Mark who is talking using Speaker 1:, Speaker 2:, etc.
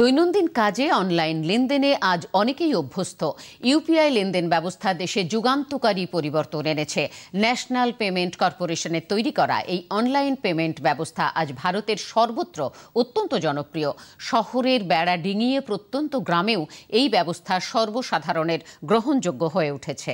Speaker 1: দৈনন্দিন কাজে অনলাইন লেনদেনে আজ অনেকেই অভ্যস্ত ইউপিআই লেনদেন ব্যবস্থা দেশে যুগান্তকারী পরিবর্তন এনেছে ন্যাশনাল পেমেন্ট কর্পোরেশনের তৈরি করা এই অনলাইন পেমেন্ট ব্যবস্থা আজ ভারতের সর্বত্র অত্যন্ত জনপ্রিয় শহরের বেড়া ডিঙিয়ে প্রত্যন্ত গ্রামেও এই ব্যবস্থা সর্বসাধারণের গ্রহণযোগ্য হয়ে উঠেছে